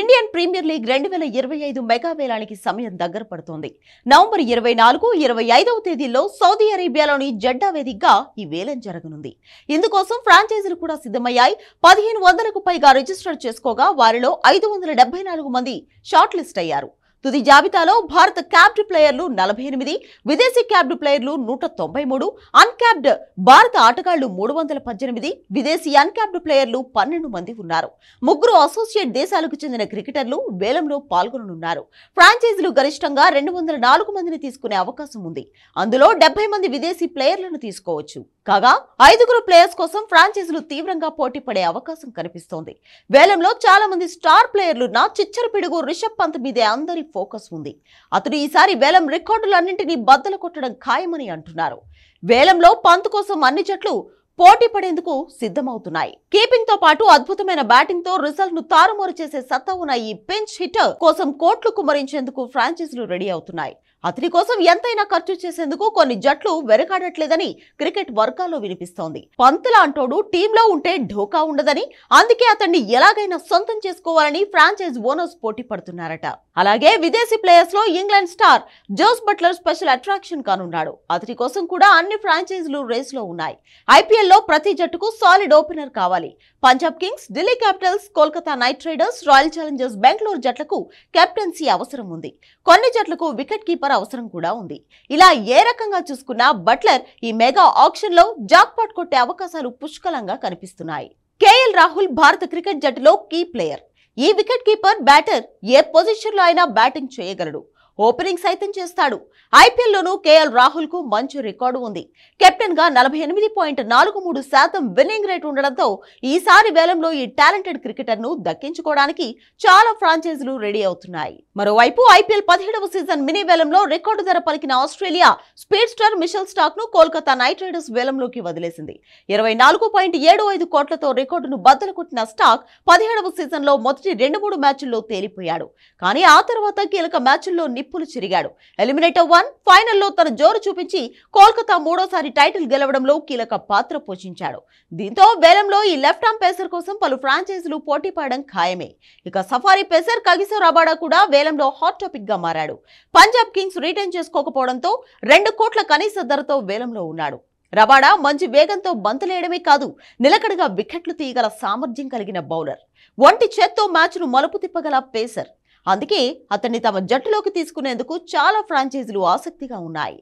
Indian premier league రెండు వేల ఇరవై ఐదు మెగా వేలానికి సమయం దగ్గర పడుతోంది నవంబర్ ఇరవై నాలుగు ఇరవై ఐదవ తేదీల్లో సౌదీ అరేబియాలోని జడ్డా వేదికగా ఈ వేలం జరగనుంది ఇందుకోసం ఫ్రాంచైజీలు కూడా సిద్ధమయ్యాయి పదిహేను వందలకు పైగా రిజిస్టర్ చేసుకోగా వారిలో ఐదు వందల నాలుగు మంది షార్ట్ లిస్ట్ అయ్యారు తుది జాబితాలో భారత క్యాప్డ్ ప్లేయర్లు నలభై ఎనిమిది విదేశీ క్యాప్డ్ ప్లేయర్లు నూట తొంభై మూడు అన్క్యాప్డ్ భారత ఆటగాళ్లు మూడు వందల పద్దెనిమిది విదేశీ అన్క్యాప్డ్ ప్లేయర్లు పన్నెండు మంది ఉన్నారు ముగ్గురు అసోసియేట్ దేశాలకు చెందిన క్రికెటర్లు వేలంలో పాల్గొననున్నారు ఫ్రాంచైజీలు గరిష్టంగా రెండు వందల నాలుగు మందిని తీసుకునే అవకాశం ఉంది అందులో డెబ్బై మంది విదేశీ ప్లేయర్లను తీసుకోవచ్చు కాగా ఐదుగురు ప్లేయర్స్ కోసం ఫ్రాంచైజీలు తీవ్రంగా పోటీ పడే అవకాశం కనిపిస్తోంది వేలంలో చాలా మంది స్టార్ ప్లేయర్లు నా చిచ్చర పిడుగు రిషబ్ పంత్ మీదే అందరి ఫోకస్ ఉంది అతడు ఈసారి వేలం రికార్డులన్నింటినీ బద్దలు కొట్టడం ఖాయమని అంటున్నారు వేలంలో పంత్ కోసం అన్ని జట్లు పోటీ పడేందుకు సిద్ధమవుతున్నాయి కీపింగ్ తో పాటు అద్భుతమైన బ్యాటింగ్ తో రిజల్ట్ ను తారుమారు చేసే సత్తా ఉన్న ఈ పెంచ్ హిట్టర్ కోసం కోట్లు కుమరించేందుకు ఫ్రాంచైజీలు రెడీ అవుతున్నాయి అతని కోసం ఎంతైనా ఖర్చు చేసేందుకు కొన్ని జట్లు వెరకాడట్లేదని క్రికెట్ వర్గాల్లో వినిపిస్తోంది పంతుల అంటోడు టీంలో ఉంటే ఢోకా ఉండదని అందుకే అతన్ని ఎలాగైనా సొంతం చేసుకోవాలని ఫ్రాంచైజ్ ఓనర్స్ పోటీ పడుతున్నారట అలాగే విదేశీ ప్లేయర్స్ లో England star Jos Buttler special attraction కానున్నాడు అతని కోసం కూడా అన్ని ఫ్రాంచైజీలు రేస్ లో ఉన్నాయి ఐపీఎల్లో ప్రతి జట్టుకు సాలిడ్ ఓపెనర్ కావాలి Punjab Kings Delhi Capitals Kolkata Knight Riders Royal Challengers Bengaluru జట్లకు కెప్టెన్సీ అవసరం ఉంది కొన్ని జట్లకు వికెట్ కీపర్ అవసరం కూడా ఉంది ఇలా ఏ రకంగా చూసుకున్నా బట్లర్ ఈ మెగా జాక్ జాక్పాట్ కొట్టే అవకాశాలు పుష్కలంగా కనిపిస్తున్నాయి కేఎల్ రాహుల్ భారత క్రికెట్ జట్టులో కీ ప్లేయర్ ఈ వికెట్ కీపర్ బ్యాటర్ ఏ పొజిషన్లో అయినా బ్యాటింగ్ చేయగలడు ఓపెనింగ్ సైతం చేస్తాడు ఐపీఎల్లోనూ కేఎల్ రాహుల్ కు మంచి రికార్డు ఉంది కెప్టెన్ గా నలభై ఎనిమిది పాయింట్ నాలుగు మూడు శాతం విన్నింగ్ రేట్ ఉండడంతో ఈసారి వేలంలో ఈ టాలెంటెడ్ క్రికెటర్ ను దక్కించుకోవడానికి చాలా ఫ్రాంచైజీలు రెడీ అవుతున్నాయి మరోవైపు ఐపీఎల్ పదిహేడవ సీజన్ మినీ వేలంలో రికార్డు ధర పలికిన Australia speed star Mitchell Starc ను కోల్కతా నైట్ రైడర్స్ వేలంలోకి వదిలేసింది ఇరవై నాలుగు పాయింట్ ఏడు ఐదు కోట్లతో రికార్డును బద్దలు కొట్టిన స్టాక్ పదిహేడవ సీజన్లో మొదటి రెండు మూడు మ్యాచ్ల్లో తేలిపోయాడు కానీ ఆ తర్వాత కీలక మ్యాచ్ల్లో నిప్పులు చిరిగాడు ఎలిమినేటర్ వన్ ఫైనల్లో తన జోరు చూపించి కోల్కతా మూడోసారి టైటిల్ గెలవడంలో కీలక పాత్ర పోషించాడు దీంతో వేలంలో ఈ లెఫ్ట్ ఆర్మ్ పేసర్ కోసం పలు ఫ్రాంచైజీలు పోటీ పడడం ఖాయమే ఇక సఫారీ పేసర్ కగిసో రాబాడా కూడా వేలంలో హాట్ టాపిక్ గా మారాడు పంజాబ్ కింగ్స్ రిటైన్ చేసుకోకపోవడంతో రెండు కోట్ల కనీస ధరతో వేలంలో ఉన్నాడు రబాడా మంచి వేగంతో బంతులేయడమే కాదు నిలకడగా వికెట్లు తీయగల సామర్థ్యం కలిగిన బౌలర్ ఒంటి చేత్తో మ్యాచ్ను మలుపు తిప్పగల పేసర్ అందుకే అతన్ని తమ జట్టులోకి తీసుకునేందుకు చాలా ఫ్రాంచైజీలు ఆసక్తిగా ఉన్నాయి